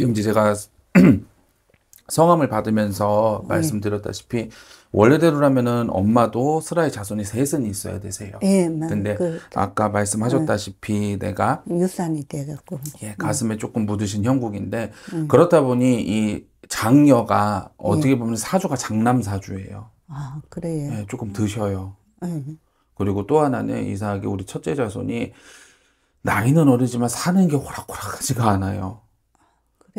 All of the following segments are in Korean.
영지 제가 성함을 받으면서 네. 말씀드렸다시피 원래대로라면은 엄마도 슬하의 자손이 셋은 있어야 되세요. 예, 네, 네, 근데 그, 아까 말씀하셨다시피 네. 내가 유산이 돼갖고 예, 가슴에 네. 조금 묻으신 형국인데 네. 그렇다 보니 이 장녀가 어떻게 보면 사주가 장남 사주예요. 아, 그래요. 예, 조금 드셔요. 그리고 또 하나는 이상하게 우리 첫째 자손이 나이는 어리지만 사는 게 호락호락하지가 않아요.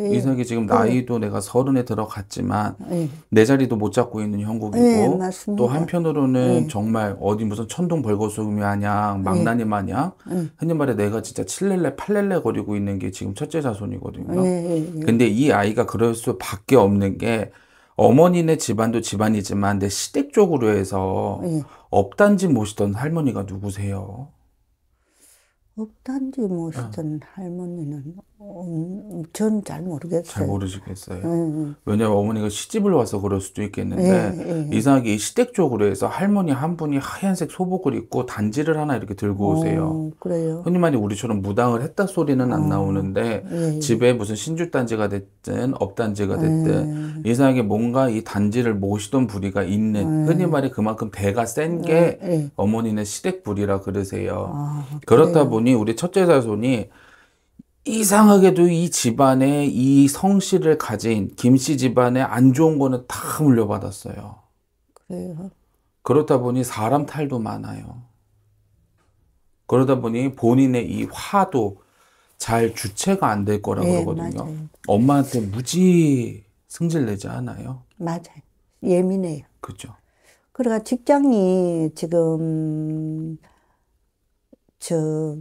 예. 네. 이삭이 지금 네. 나이도 내가 서른에 들어갔지만 네. 내 자리도 못 잡고 있는 형국이고 또 한편으로는 정말 어디 무슨 천둥 벌거숭이 마냐 망나니 마냥 흔히 말해 내가 진짜 칠렐레 팔렐레 거리고 있는 게 지금 첫째 자손이거든요. 근데 이 아이가 그럴 수밖에 없는 게 어머니네 집안도 집안이지만 내 시댁 쪽으로 해서 업단지 모시던 할머니가 누구세요? 없단지 모시던 뭐 아. 할머니는 전 잘 모르겠어요. 잘 모르시겠어요. 네. 왜냐면 어머니가 시집을 와서 그럴 수도 있겠는데 네. 이상하게 이 시댁 쪽으로 해서 할머니 한 분이 하얀색 소복을 입고 단지를 하나 이렇게 들고 어, 오세요. 어, 그래요. 흔히 말이 우리처럼 무당을 했다 소리는 안 어. 나오는데 네. 집에 무슨 신주 단지가 됐든 업단지가 됐든 이상하게 뭔가 이 단지를 모시던 부리가 있는 흔히 말이 그만큼 대가 센 게 어머니는 시댁 부리라 그러세요. 아, 그렇다 보니 자손이 우리 첫째 자손이 이상하게도 이 집안에 이 성씨를 가진 김씨 집안에 안 좋은 거는 다 물려받았어요. 그래요. 그렇다 보니 사람 탈도 많아요. 그러다 보니 본인의 이 화도 잘 주체가 안 될 거라고 네, 그러거든요. 맞아요. 엄마한테 무지 승질내지 않아요? 맞아요. 예민해요. 그죠. 그러니까 직장이 지금 저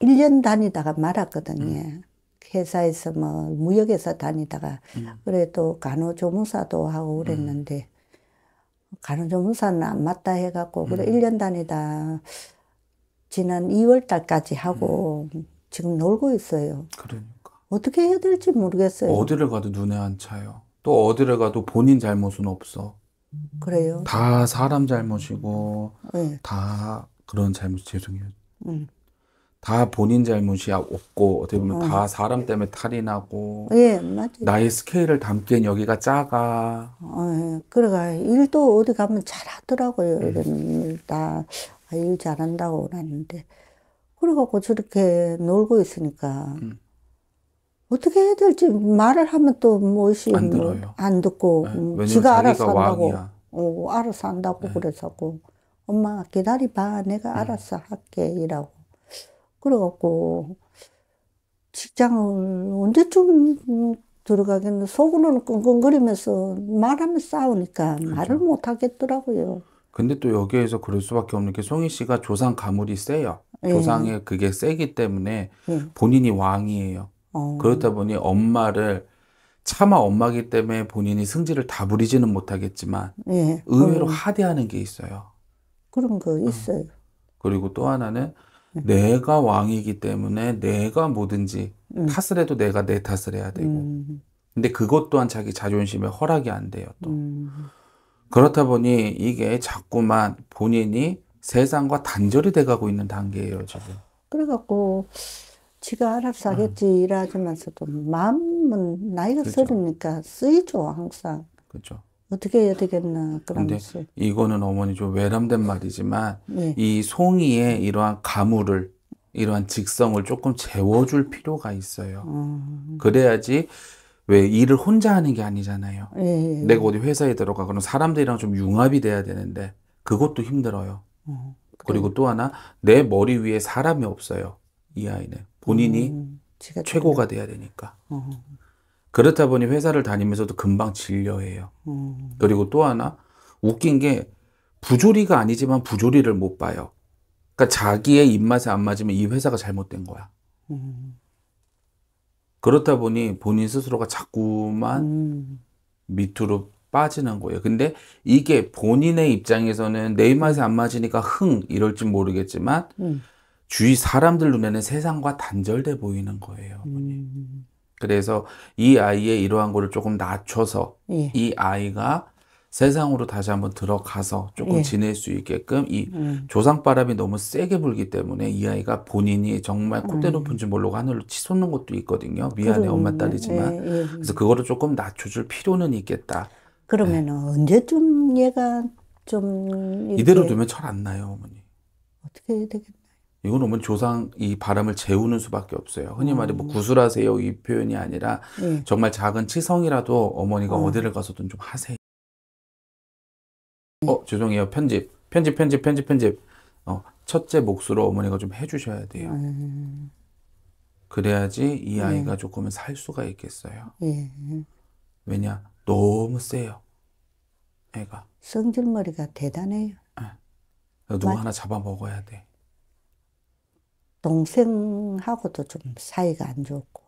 1년 다니다가 말았거든요. 음. 그 회사에서 뭐 무역에서 다니다가 음. 그래도 간호조무사도 하고 그랬는데 음. 간호조무사는 안 맞다 해갖고 그래 음. 1년 다니다 지난 2월 달까지 하고 음. 지금 놀고 있어요. 그러니까 어떻게 해야 될지 모르겠어요. 어디를 가도 눈에 안 차요. 또 어디를 가도 본인 잘못은 없어. 그래요. 다 사람 잘못이고 네. 다 그런 잘못 죄송해요. 음. 다 본인 잘못이 야 없고 어떻게 보면 어. 다 사람 때문에 탈이 나고 예, 맞아요. 나의 스케일을 담기엔 여기가 작아. 어, 예. 그래가 그러니까 일도 어디 가면 잘하더라고요. 음. 이런 일다 아, 일 잘한다고 그러는데 그래갖고 저렇게 놀고 있으니까 음. 어떻게 해야 될지 말을 하면 또 무엇이 안, 뭐, 안 듣고 네. 음, 지가 알아서 한다고 어, 알아서 한다고 네. 그래서고 엄마 기다리봐 내가 네. 알아서 네. 할게 이라고 그래갖고 직장을 언제쯤 들어가겠는 속으로는 끙끙거리면서 말하면 싸우니까 그렇죠. 말을 그렇죠. 못 하겠더라고요. 근데 또 여기에서 그럴 수밖에 없는 게 송희 씨가 조상 가물이 세요. 예. 조상의 그게 세기 때문에 예. 본인이 왕이에요. 어. 그렇다 보니 엄마를 차마 엄마기 때문에 본인이 승질을 다 부리지는 못하겠지만 예. 의외로 음. 하대하는 게 있어요. 그런 거 음. 있어요. 음. 그리고 또 하나는 내가 왕이기 때문에 내가 뭐든지 음. 탓을 해도 내가 내 탓을 해야 되고. 음. 근데 그것 또한 자기 자존심에 허락이 안 돼요, 또. 음. 그렇다 보니 이게 자꾸만 본인이 세상과 단절이 돼가고 있는 단계예요, 지금. 그래갖고, 지가 알아서 음. 하겠지, 이라 하만서도 마음은 나이가 그렇죠. 서니까 쓰이죠, 항상. 그렇죠. 어떻게 해야 되겠나 그런데 이거는 어머니 좀 외람된 말이지만 네. 이 송이의 이러한 가물을 이러한 직성을 조금 재워줄 필요가 있어요. 음. 그래야지 왜 일을 혼자 하는 게 아니잖아요. 예, 예. 내가 어디 회사에 들어가 그럼 사람들이랑 좀 융합이 돼야 되는데 그것도 힘들어요. 어, 그래. 그리고 또 하나 내 머리 위에 사람이 없어요. 이 아이는 본인이 음, 최고가 돼야 되니까. 어. 그렇다 보니 회사를 다니면서도 금방 질려해요. 음. 그리고 또 하나 웃긴 게 부조리가 아니지만 부조리를 못 봐요. 그러니까 자기의 입맛에 안 맞으면 이 회사가 잘못된 거야. 음. 그렇다 보니 본인 스스로가 자꾸만 음. 밑으로 빠지는 거예요. 근데 이게 본인의 입장에서는 내 입맛에 안 맞으니까 흥 이럴진 모르겠지만 음. 주위 사람들 눈에는 세상과 단절돼 보이는 거예요. 음. 그래서 이 아이의 이러한 거를 조금 낮춰서 예. 이 아이가 세상으로 다시 한번 들어가서 조금 예. 지낼 수 있게끔 이 음. 조상바람이 너무 세게 불기 때문에 이 아이가 본인이 정말 콧대 높은 지 모르고 하늘로 치솟는 것도 있거든요. 미안해 그럼, 엄마 딸이지만 예, 예, 예, 그래서 그거를 조금 낮춰줄 필요는 있겠다. 그러면 네. 언제쯤 얘가 좀 이렇게... 이대로 두면 철안 나요 어머니. 어떻게 되겠 이건 오면 조상 이 바람을 재우는 수밖에 없어요. 흔히 음. 말해 뭐 구슬하세요 이 표현이 아니라 네. 정말 작은 치성이라도 어머니가 어. 디를 가서든 좀 하세요. 네. 어 죄송해요 편집 편집 편집 편집 편집 어 첫째 몫으로 어머니가 좀 해주셔야 돼요. 아, 예. 그래야지 이 아이가 네. 조금은 살 수가 있겠어요. 네. 왜냐 너무 세요 애가. 성질머리가 대단해요. 누구 맞... 하나 잡아먹어야 돼. 동생하고도 좀 음. 사이가 안 좋고.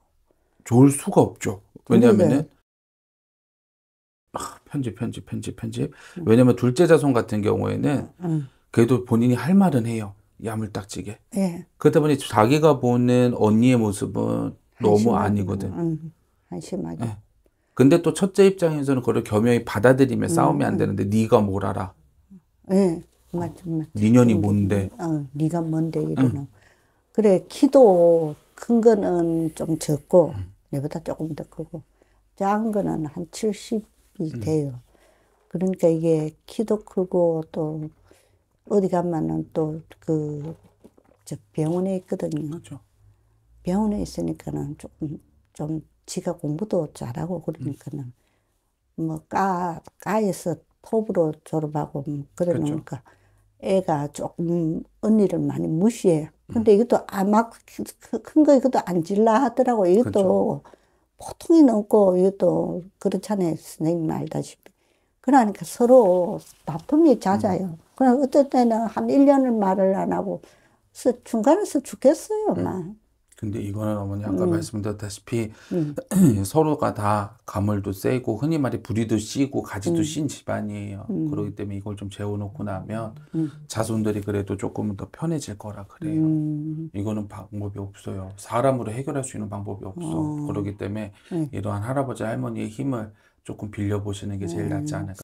좋을 수가 없죠. 왜냐면은 네. 아, 편집, 편집, 편집, 편집. 응. 음. 왜냐면 둘째 자손 같은 경우에는 응. 음, 그래도 본인이 할 말은 해요. 야물딱지게. 예. 그러다 보니 자기가 보는 언니의 모습은 너무 아니거든. 응. 한심하게. 예. 근데 또 첫째 입장에서는 그걸 겸연히 받아들이면 싸움이 안 되는데 네가 뭘 알아? 예. 맞죠, 맞죠. 네 년이 뭔데? 어, 네가 뭔데 이러는. 그래, 키도 큰 거는 좀 적고, 내보다 음. 조금 더 크고, 작은 거는 한 70이 음. 돼요. 그러니까 이게 키도 크고 또 어디 가면은 또그 저 병원에 있거든요. 그렇죠. 병원에 있으니까는 조금 좀 지가 공부도 잘하고 그러니까는 음. 뭐까까에서 톱으로 졸업하고 뭐 그러니까 그렇죠. 애가 조금 언니를 많이 무시해. 근데 이것도 아마 큰 거 이것도 안 질라 하더라고. 이것도 그렇죠. 보통이 넘고 이것도 그렇잖아요. 선생님 알다시피. 그러니까 서로 다툼이 잦아요. 음. 그냥 어떨 때는 한 일년을 말을 안 하고 중간에서 죽겠어요. 음. 막. 음. 근데 이거는 어머니 아까 음. 말씀드렸다시피 음. 서로가 다 가물도 세고 흔히 말해 부리도 씨고 가지도 음. 씬 집안이에요. 음. 그러기 때문에 이걸 좀 재워놓고 나면 음. 자손들이 그래도 조금 더 편해질 거라 그래요. 음. 이거는 방법이 없어요. 사람으로 해결할 수 있는 방법이 없어. 어. 그러기 때문에 네. 이러한 할아버지 할머니의 힘을 조금 빌려보시는 게 제일 낫지 않을까.